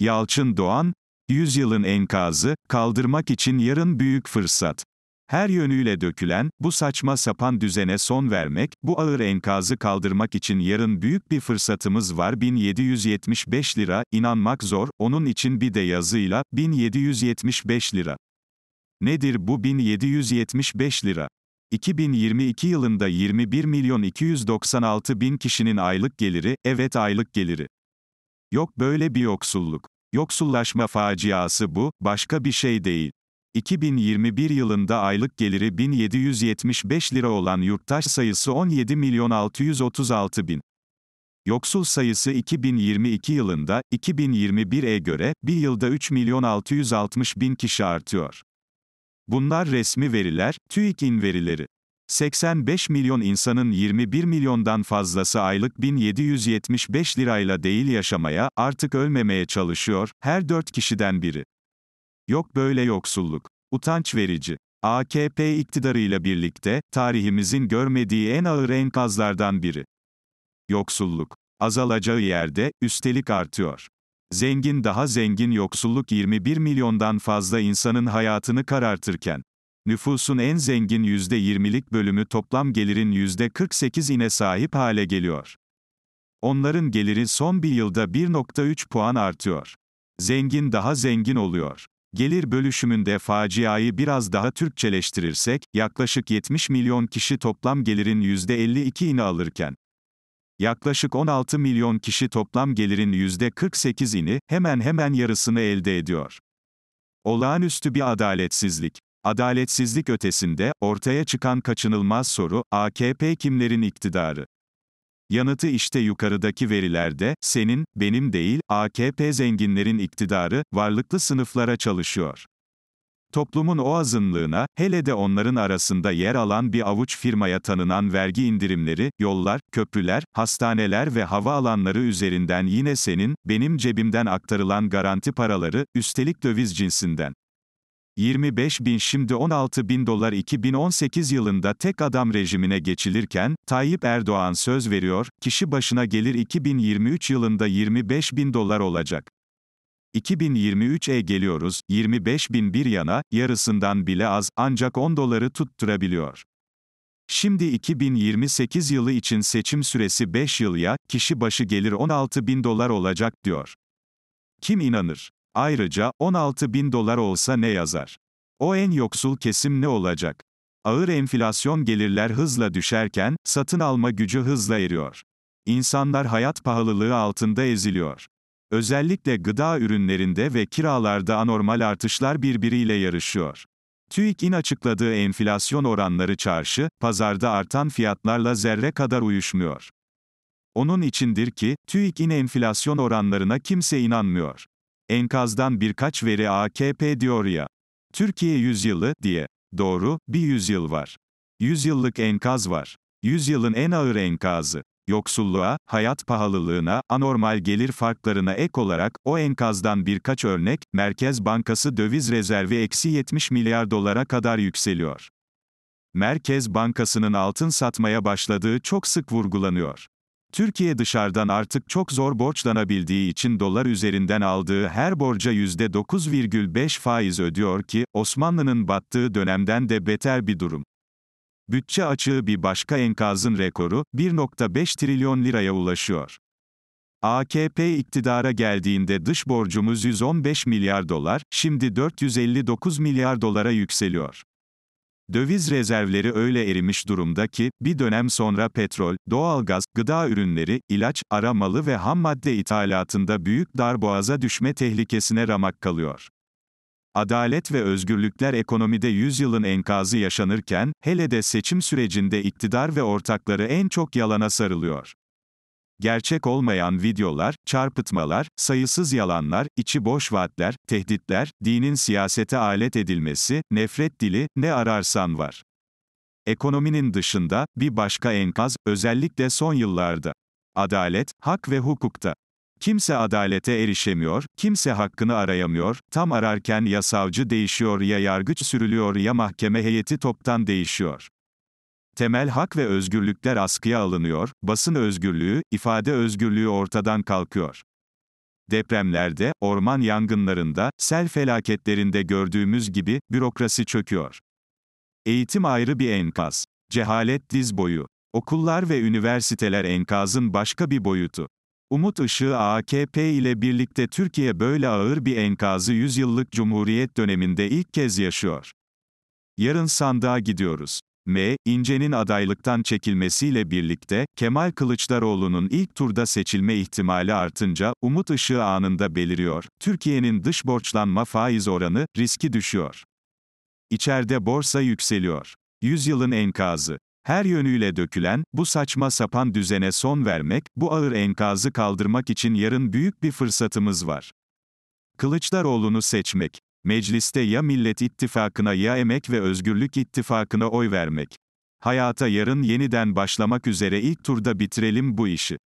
Yalçın Doğan, Yüzyılın enkazı, kaldırmak için yarın büyük fırsat. Her yönüyle dökülen, bu saçma sapan düzene son vermek, bu ağır enkazı kaldırmak için yarın büyük bir fırsatımız var 1775 lira, inanmak zor, onun için bir de yazıyla, 1775 lira. Nedir bu 1775 lira? 2022 yılında 21 milyon 296 bin kişinin aylık geliri, evet aylık geliri. Yok böyle bir yoksulluk. Yoksullaşma faciası bu, başka bir şey değil. 2021 yılında aylık geliri 1775 lira olan yurttaş sayısı 17 milyon 636 bin. Yoksul sayısı 2022 yılında, 2021'e göre, bir yılda 3 milyon 660 bin kişi artıyor. Bunlar resmi veriler, TÜİK'in verileri. 85 milyon insanın 21 milyondan fazlası aylık 1775 lirayla değil yaşamaya, artık ölmemeye çalışıyor, her 4 kişiden biri. Yok böyle yoksulluk. Utanç verici. AKP iktidarıyla birlikte, tarihimizin görmediği en ağır enkazlardan biri. Yoksulluk. Azalacağı yerde, üstelik artıyor. Zengin daha zengin yoksulluk 21 milyondan fazla insanın hayatını karartırken, nüfusun en zengin %20'lik bölümü toplam gelirin %48'ine sahip hale geliyor. Onların geliri son bir yılda 1.3 puan artıyor. Zengin daha zengin oluyor. Gelir bölüşümünde faciayı biraz daha Türkçeleştirirsek, yaklaşık 70 milyon kişi toplam gelirin %52'ini alırken, yaklaşık 16 milyon kişi toplam gelirin %48'ini, hemen hemen yarısını elde ediyor. Olağanüstü bir adaletsizlik. Adaletsizlik ötesinde, ortaya çıkan kaçınılmaz soru, AKP kimlerin iktidarı? Yanıtı işte yukarıdaki verilerde, senin, benim değil, AKP zenginlerin iktidarı, varlıklı sınıflara çalışıyor. Toplumun o azınlığına, hele de onların arasında yer alan bir avuç firmaya tanınan vergi indirimleri, yollar, köprüler, hastaneler ve hava alanları üzerinden yine senin, benim cebimden aktarılan garanti paraları, üstelik döviz cinsinden. 25 bin şimdi 16 bin dolar 2018 yılında tek adam rejimine geçilirken, Tayyip Erdoğan söz veriyor, kişi başına gelir 2023 yılında 25 bin dolar olacak. 2023'e geliyoruz, 25 bin bir yana, yarısından bile az, ancak 10 doları tutturabiliyor. Şimdi 2028 yılı için seçim süresi 5 yıl ya, kişi başı gelir 16 bin dolar olacak diyor. Kim inanır? Ayrıca, 16 bin dolar olsa ne yazar? O en yoksul kesim ne olacak? Ağır enflasyon gelirler hızla düşerken, satın alma gücü hızla eriyor. İnsanlar hayat pahalılığı altında eziliyor. Özellikle gıda ürünlerinde ve kiralarda anormal artışlar birbiriyle yarışıyor. TÜİK'in açıkladığı enflasyon oranları çarşı, pazarda artan fiyatlarla zerre kadar uyuşmuyor. Onun içindir ki, TÜİK'in enflasyon oranlarına kimse inanmıyor. Enkazdan birkaç veri AKP diyor ya. Türkiye yüzyılı diye. Doğru, bir yüzyıl var. Yüzyıllık enkaz var. Yüzyılın en ağır enkazı. Yoksulluğa, hayat pahalılığına, anormal gelir farklarına ek olarak, o enkazdan birkaç örnek, Merkez Bankası döviz rezervi eksi 70 milyar dolara kadar yükseliyor. Merkez Bankası'nın altın satmaya başladığı çok sık vurgulanıyor. Türkiye dışarıdan artık çok zor borçlanabildiği için dolar üzerinden aldığı her borca %9,5 faiz ödüyor ki, Osmanlı'nın battığı dönemden de beter bir durum. Bütçe açığı bir başka enkazın rekoru, 1.5 trilyon liraya ulaşıyor. AKP iktidara geldiğinde dış borcumuz 115 milyar dolar, şimdi 459 milyar dolara yükseliyor. Döviz rezervleri öyle erimiş durumda ki, bir dönem sonra petrol, doğalgaz, gıda ürünleri, ilaç, aramalı ve ham madde ithalatında büyük darboğaza düşme tehlikesine ramak kalıyor. Adalet ve özgürlükler ekonomide yüzyılın enkazı yaşanırken, hele de seçim sürecinde iktidar ve ortakları en çok yalana sarılıyor. Gerçek olmayan videolar, çarpıtmalar, sayısız yalanlar, içi boş vaatler, tehditler, dinin siyasete alet edilmesi, nefret dili, ne ararsan var. Ekonominin dışında, bir başka enkaz, özellikle son yıllarda. Adalet, hak ve hukukta. Kimse adalete erişemiyor, kimse hakkını arayamıyor, tam ararken ya savcı değişiyor ya yargıç sürülüyor ya mahkeme heyeti toptan değişiyor temel hak ve özgürlükler askıya alınıyor, basın özgürlüğü, ifade özgürlüğü ortadan kalkıyor. Depremlerde, orman yangınlarında, sel felaketlerinde gördüğümüz gibi, bürokrasi çöküyor. Eğitim ayrı bir enkaz. Cehalet diz boyu. Okullar ve üniversiteler enkazın başka bir boyutu. Umut Işığı AKP ile birlikte Türkiye böyle ağır bir enkazı yüzyıllık Cumhuriyet döneminde ilk kez yaşıyor. Yarın sandığa gidiyoruz. M. İnce'nin adaylıktan çekilmesiyle birlikte, Kemal Kılıçdaroğlu'nun ilk turda seçilme ihtimali artınca, umut ışığı anında beliriyor. Türkiye'nin dış borçlanma faiz oranı, riski düşüyor. İçeride borsa yükseliyor. Yüzyılın enkazı. Her yönüyle dökülen, bu saçma sapan düzene son vermek, bu ağır enkazı kaldırmak için yarın büyük bir fırsatımız var. Kılıçdaroğlu'nu seçmek. Mecliste ya Millet İttifakı'na ya Emek ve Özgürlük İttifakı'na oy vermek. Hayata yarın yeniden başlamak üzere ilk turda bitirelim bu işi.